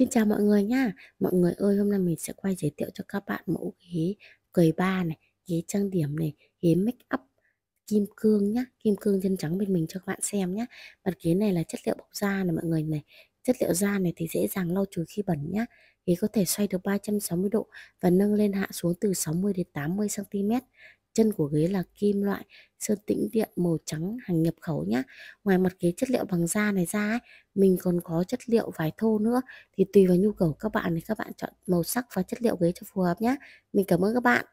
Xin chào mọi người nha. Mọi người ơi, hôm nay mình sẽ quay giới thiệu cho các bạn mẫu ghế cười ba này, ghế trang điểm này, ghế make up kim cương nhá, kim cương chân trắng bên mình cho các bạn xem nhá. Mặt ghế này là chất liệu bọc da này mọi người này. Chất liệu da này thì dễ dàng lau chùi khi bẩn nhá. Ghế có thể xoay được 360 độ và nâng lên hạ xuống từ 60 đến 80 cm. Chân của ghế là kim loại sơn tĩnh điện màu trắng hàng nhập khẩu nhá. Ngoài mặt ghế chất liệu bằng da này ra ấy, mình còn có chất liệu vải thô nữa thì tùy vào nhu cầu các bạn thì các bạn chọn màu sắc và chất liệu ghế cho phù hợp nhá. Mình cảm ơn các bạn.